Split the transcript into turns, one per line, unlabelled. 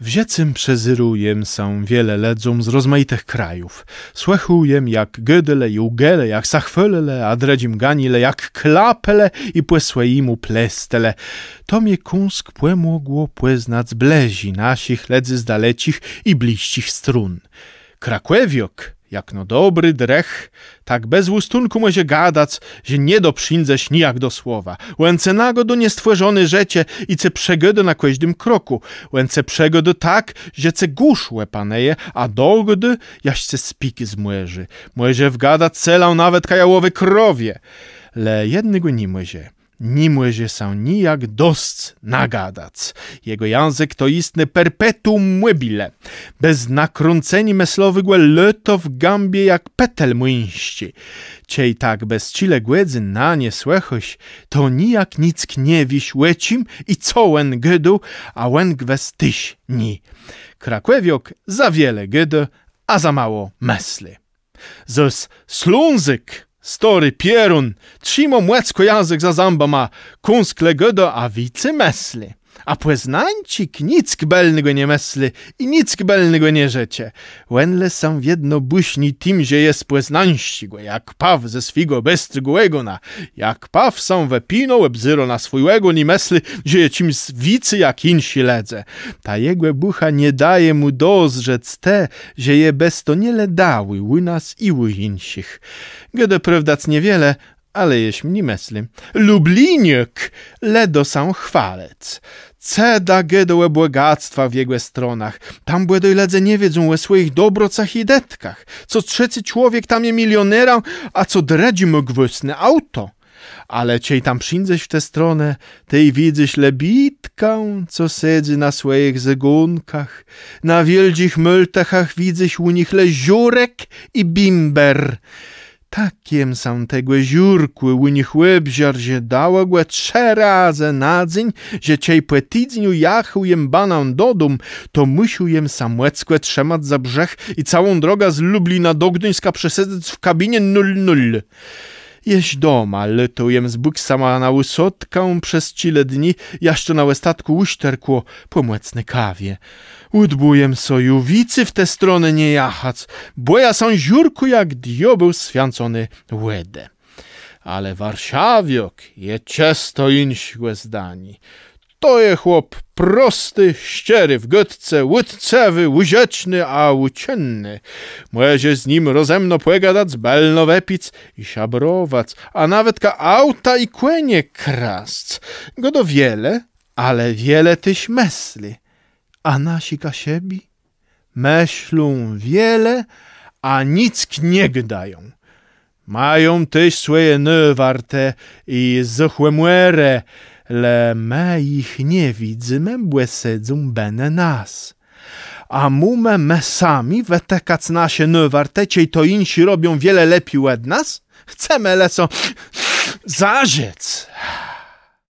Wziecym przezyrujem są wiele ledzom z rozmaitych krajów. Słechujem jak Gödele i Ugele, jak Sachwelele, dredzim Ganile, jak Klapele i imu Plestele. To mnie kunsk mogło płeznac blezi nasich ledzy z dalecich i bliścich strun. Krakłewiok jak no dobry drech, tak bez ustunku mozie gadac, że nie do doprzędzesz nijak do słowa. nago do niestworzony rzecie i ce przegodo na każdym kroku. Łęce przegodo tak, że ce guszłe paneje, a dogdy jaś ce spiki zmłeży. może w gada celał nawet kajałowe krowie. Le jednego nie może nimłyže są nijak dost nagadac. Jego język to istny perpetuum mobile. Bez nakrąceni meslowygłe leto w gambie jak petel młyńści. Ciej tak bez cile głedzy na nie słychoś, to nijak nick nie wiś łecim i cołen gydu, a łen gwes tyś ni. Krakłewiok za wiele gydu, a za mało mesly. Zos slunzyk Story pierun, trzymo młecko język za zęba ma, kunskle goda, a wicy mesli a poznańcik nic kbelnego nie mesly i nic kbelnego nie rzecie. Łenle sam w jedno buśni że jest poznańścigo, jak paw ze swigo na, jak paw sam wepino łebzyro na swojego ni że je cim wicy jak insi ledze. Ta jego bucha nie daje mu dozrzec te, że je bez to nie ledały u nas i u insich. Gdy prawdac niewiele, alejeś mnie myśli. Lubliniek, ledo sam chwalec. Ceda gedołe błogactwa w jego stronach. Tam błedoj ledze nie wiedzą o swoich dobrocach i detkach. Co trzeci człowiek tam je milionera, a co dredzi mu auto. Ale ciej tam przyjdziesz w tę stronę, tej widzisz lebitkę, co siedzi na swoich zegunkach. Na wieldzich myltechach widzisz u nich leziurek i bimber takiem samtego ziurku u nich łybziar się dało trzy razy na dzień, że ciej po tydzieniu jachał jem banan do dom, to musił jem samłeckę trzymać za brzeg i całą drogę z Lublina do Gdyńska przesadzać w kabinie 00. Jeś doma, letujem z buksama na łysotkę przez cile dni, jaście na łestatku uśterkło pomłecne kawie. Udbujem sojuwicy w te strony nie jachac, bo ja są ziurku jak diobeł swiancony łede. Ale Warszawiok je często inśgłe zdani. Stoję chłop prosty, ściery w gotce, łódcewy, łyzieczny, a łucienny. Młezie z nim rozemno płegadac, belnowepic i siabrowac, a nawet ka auta i kłenie krasc. Godo wiele, ale wiele tyś mesli, a nasi ka siebie myślą wiele, a nic nie gdają. Mają tyś swoje nywarte i zochłemuere, le me ich nie widzimy, błysedzą bene nas. A mume me sami wetekac nasie nie wartecie i to insi robią wiele lepiej od nas? Chcemy leso zarzec.